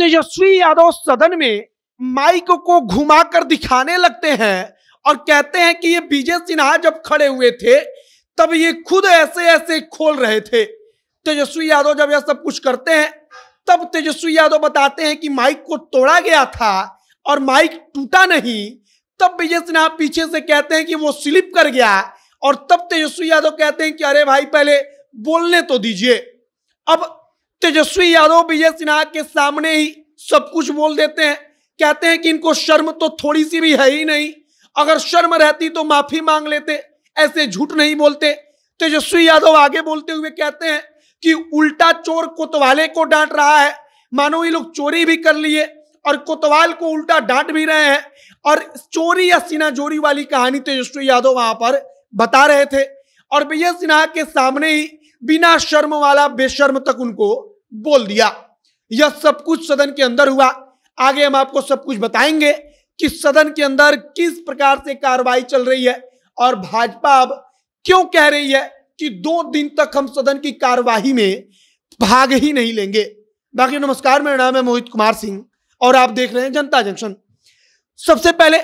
तेजस्वी यादव सदन में माइक को घुमाकर दिखाने लगते हैं और कहते हैं कि ये विजय सिन्हा जब खड़े हुए थे तब ये खुद ऐसे ऐसे खोल रहे थे तेजस्वी यादव जब यह सब कुछ करते हैं तब तेजस्वी यादव बताते हैं कि माइक को तोड़ा गया था और माइक टूटा नहीं तब विजय सिन्हा पीछे से कहते हैं कि वो स्लिप कर गया और तब तेजस्वी यादव कहते हैं कि अरे भाई पहले बोलने तो दीजिए अब तेजस्वी यादव विजय सिन्हा के सामने ही सब कुछ बोल देते हैं कहते हैं कि इनको शर्म तो थोड़ी सी भी है ही नहीं अगर शर्म रहती तो माफी मांग लेते ऐसे झूठ नहीं बोलते तेजस्वी यादव आगे बोलते हुए कहते हैं कि उल्टा चोर कोतवाले को डांट रहा है मानो ये लोग चोरी भी कर लिए और कोतवाल को उल्टा डांट भी रहे हैं और चोरी या चोरी वाली कहानी तेजस्वी यादव वहां पर बता रहे थे और विजय सिन्हा के सामने ही बिना शर्म वाला बेशर्म तक उनको बोल दिया यह सब कुछ सदन के अंदर हुआ आगे हम आपको सब कुछ बताएंगे कि सदन के अंदर किस प्रकार से कार्रवाई चल रही है और भाजपा अब क्यों कह रही है कि दो दिन तक हम सदन की कार्यवाही में भाग ही नहीं लेंगे बाकी नमस्कार मेरा नाम है मोहित कुमार सिंह और आप देख रहे हैं जनता जंक्शन सबसे पहले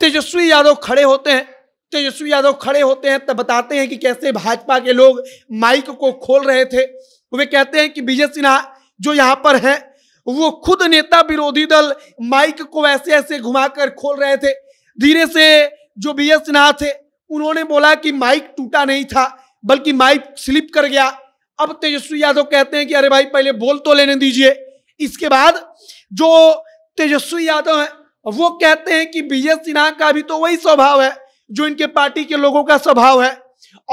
तेजस्वी यादव खड़े होते हैं तेजस्वी यादव खड़े होते हैं तब बताते हैं कि कैसे भाजपा के लोग माइक को खोल रहे थे वे कहते हैं कि विजय सिन्हा जो यहाँ पर है वो खुद नेता विरोधी दल माइक को ऐसे ऐसे घुमाकर खोल रहे थे धीरे से जो बी एस सिन्हा थे उन्होंने बोला कि माइक टूटा नहीं था बल्कि माइक स्लिप कर गया अब तेजस्वी यादव कहते हैं कि अरे भाई पहले बोल तो लेने दीजिए इसके बाद जो तेजस्वी यादव हैं वो कहते हैं कि विजय सिन्हा का भी तो वही स्वभाव है जो इनके पार्टी के लोगों का स्वभाव है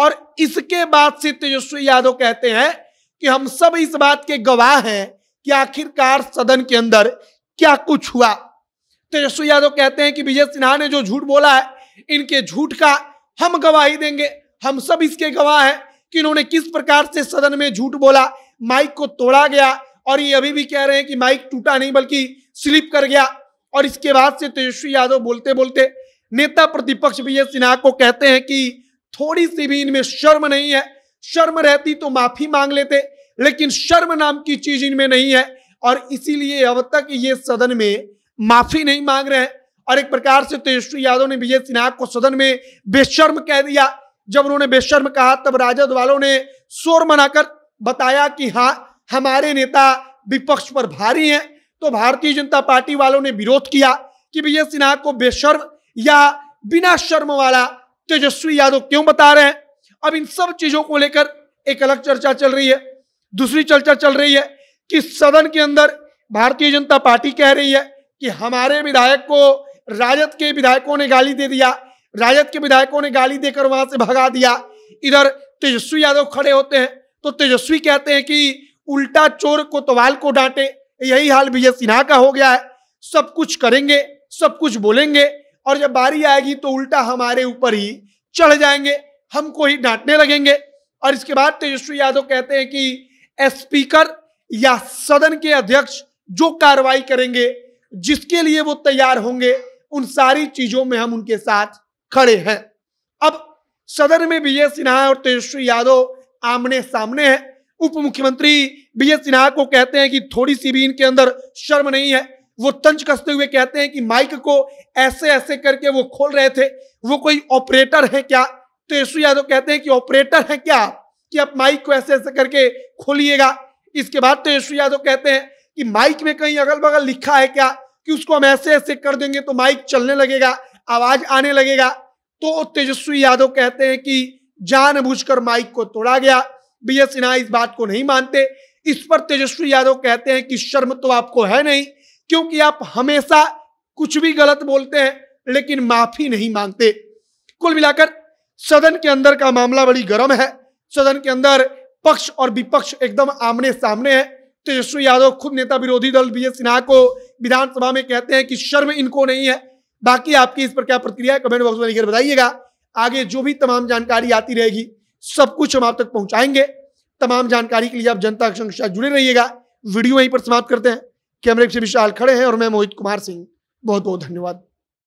और इसके बाद से तेजस्वी यादव कहते हैं कि हम सब इस बात के गवाह हैं कि आखिरकार सदन के अंदर क्या कुछ हुआ तेजस्वी तो यादव कहते हैं कि विजय सिन्हा ने जो झूठ बोला है इनके झूठ का हम गवाही देंगे हम सब इसके गवाह हैं कि इन्होंने किस प्रकार से सदन में झूठ बोला माइक को तोड़ा गया और ये अभी भी कह रहे हैं कि माइक टूटा नहीं बल्कि स्लिप कर गया और इसके बाद से तेजस्वी तो यादव बोलते बोलते नेता प्रतिपक्ष विजय सिन्हा को कहते हैं कि थोड़ी सी भी इनमें शर्म नहीं है शर्म रहती तो माफी मांग लेते लेकिन शर्म नाम की चीज इनमें नहीं है और इसीलिए अब तक ये सदन में माफी नहीं मांग रहे हैं और एक प्रकार से तेजस्वी तो यादव ने विजय सिन्हा को सदन में बेशर्म कह दिया जब उन्होंने बेशर्म कहा तब राजद वालों ने शोर मनाकर बताया कि हाँ हमारे नेता विपक्ष पर भारी हैं तो भारतीय जनता पार्टी वालों ने विरोध किया कि विजय सिन्हा को बेशर्म या बिना शर्म वाला तेजस्वी यादव क्यों बता रहे हैं अब इन सब चीजों को लेकर एक अलग चर्चा चल रही है दूसरी चर्चा चल रही है कि सदन के अंदर भारतीय जनता पार्टी कह रही है कि हमारे विधायक को राजद के विधायकों ने गाली दे दिया राजद के विधायकों ने गाली देकर वहां से भगा दिया इधर तेजस्वी यादव खड़े होते हैं तो तेजस्वी कहते हैं कि उल्टा चोर कोतवाल को डांटे यही हाल विजय सिन्हा का हो गया है सब कुछ करेंगे सब कुछ बोलेंगे और जब बारी आएगी तो उल्टा हमारे ऊपर ही चढ़ जाएंगे हमको ही डांटने लगेंगे और इसके बाद तेजस्वी तो यादव कहते हैं कि स्पीकर या सदन के अध्यक्ष जो कार्रवाई करेंगे जिसके लिए वो तैयार होंगे उन सारी चीजों में हम उनके साथ खड़े हैं अब सदन में विजय सिन्हा और तेजस्वी तो यादव आमने सामने हैं उप मुख्यमंत्री विजय सिन्हा को कहते हैं कि थोड़ी सी भी इनके अंदर शर्म नहीं है वो तंज कसते हुए कहते हैं कि माइक को ऐसे ऐसे करके वो खोल रहे थे वो कोई ऑपरेटर है क्या तो यशु यादव कहते हैं कि ऑपरेटर है क्या कि आप माइक को ऐसे ऐसे करके खोलिएगा इसके बाद तो यशु यादव कहते हैं कि माइक में कहीं अगल बगल लिखा है क्या कि उसको हम ऐसे ऐसे कर देंगे तो माइक चलने लगेगा आवाज आने लगेगा तो तेजस्वी यादव कहते हैं कि जानबूझकर माइक को तोड़ा गया बी एस सिन्हा इस बात को नहीं मानते इस पर तेजस्वी तो यादव कहते हैं कि शर्म तो आपको है नहीं क्योंकि आप हमेशा कुछ भी गलत बोलते हैं लेकिन माफी नहीं मांगते कुल मिलाकर सदन के अंदर का मामला बड़ी गर्म है सदन के अंदर पक्ष और विपक्ष एकदम आमने सामने है तेजस्वी तो यादव खुद नेता विरोधी दल बी सिन्हा को विधानसभा में कहते हैं कि शर्म इनको नहीं है बाकी आपकी इस पर क्या प्रतिक्रिया कमेंट बॉक्स में लिखकर बताइएगा आगे जो भी तमाम जानकारी आती रहेगी सब कुछ हम आप तक पहुंचाएंगे तमाम जानकारी के लिए आप जनता के साथ जुड़े रहिएगा वीडियो यहीं पर समाप्त करते हैं कैमरे से विशाल खड़े हैं और मैं मोहित कुमार सिंह बहुत बहुत धन्यवाद